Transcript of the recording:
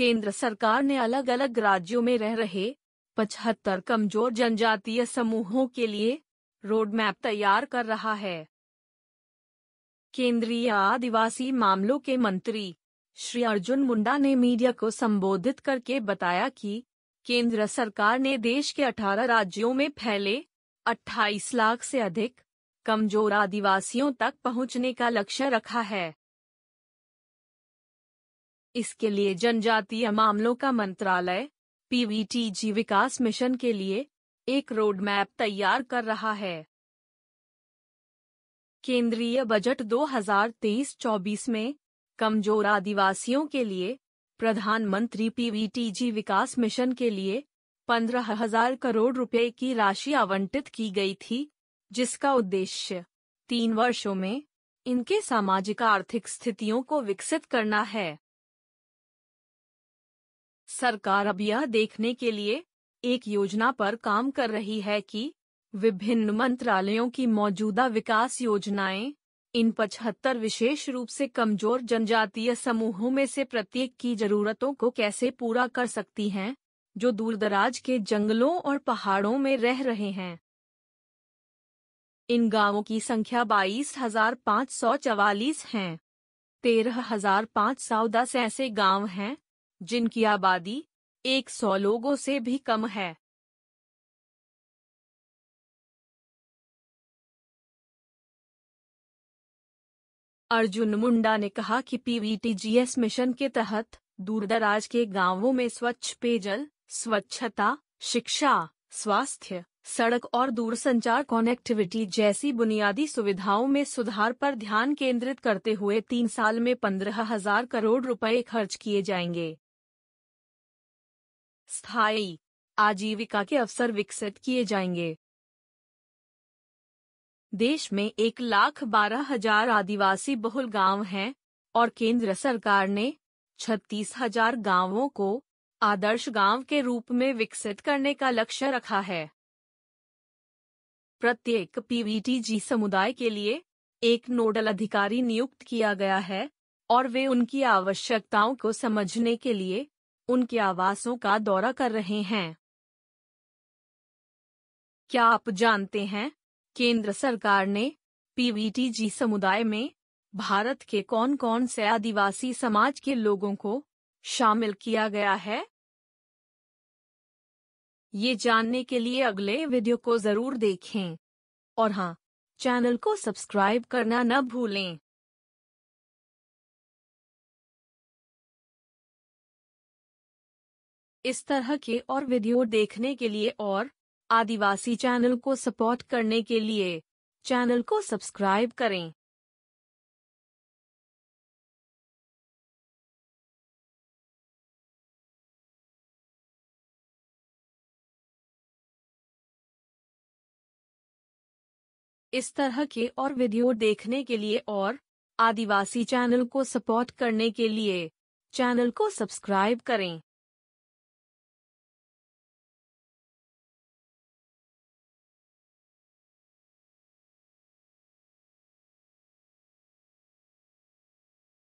केंद्र सरकार ने अलग अलग राज्यों में रह रहे पचहत्तर कमजोर जनजातीय समूहों के लिए रोडमैप तैयार कर रहा है केंद्रीय आदिवासी मामलों के मंत्री श्री अर्जुन मुंडा ने मीडिया को संबोधित करके बताया कि केंद्र सरकार ने देश के 18 राज्यों में फैले 28 लाख से अधिक कमजोर आदिवासियों तक पहुंचने का लक्ष्य रखा है इसके लिए जनजातीय मामलों का मंत्रालय पीवीटीजी विकास मिशन के लिए एक रोडमैप तैयार कर रहा है केंद्रीय बजट 2023-24 में कमजोर आदिवासियों के लिए प्रधानमंत्री पीवीटीजी विकास मिशन के लिए पंद्रह हजार करोड़ रुपए की राशि आवंटित की गई थी जिसका उद्देश्य तीन वर्षों में इनके सामाजिक आर्थिक स्थितियों को विकसित करना है सरकार अब यह देखने के लिए एक योजना पर काम कर रही है कि विभिन्न मंत्रालयों की मौजूदा विकास योजनाएं इन पचहत्तर विशेष रूप से कमजोर जनजातीय समूहों में से प्रत्येक की जरूरतों को कैसे पूरा कर सकती हैं जो दूरदराज के जंगलों और पहाड़ों में रह रहे हैं इन गांवों की संख्या बाईस हजार पाँच सौ चवालीस है तेरह हजार पाँच सौ दस ऐसे गांव हैं जिनकी आबादी 100 लोगों से भी कम है अर्जुन मुंडा ने कहा कि पीवीटीजीएस मिशन के तहत दूरदराज के गांवों में स्वच्छ पेयजल स्वच्छता शिक्षा स्वास्थ्य सड़क और दूरसंचार कनेक्टिविटी जैसी बुनियादी सुविधाओं में सुधार पर ध्यान केंद्रित करते हुए तीन साल में पंद्रह हजार करोड़ रुपए खर्च किए जाएंगे स्थायी आजीविका के अवसर विकसित किए जाएंगे देश में एक लाख बारह हजार आदिवासी बहुल गांव हैं और केंद्र सरकार ने छत्तीस हजार गाँवों को आदर्श गांव के रूप में विकसित करने का लक्ष्य रखा है प्रत्येक पीवीटीजी समुदाय के लिए एक नोडल अधिकारी नियुक्त किया गया है और वे उनकी आवश्यकताओं को समझने के लिए उनके आवासों का दौरा कर रहे हैं क्या आप जानते हैं केंद्र सरकार ने पीवीटीजी समुदाय में भारत के कौन कौन से आदिवासी समाज के लोगों को शामिल किया गया है ये जानने के लिए अगले वीडियो को जरूर देखें और हाँ चैनल को सब्सक्राइब करना न भूलें इस तरह के और वीडियो देखने के लिए और आदिवासी चैनल को सपोर्ट करने के लिए चैनल को सब्सक्राइब करें इस तरह के और वीडियो देखने के लिए और आदिवासी चैनल को सपोर्ट करने के लिए चैनल को सब्सक्राइब करें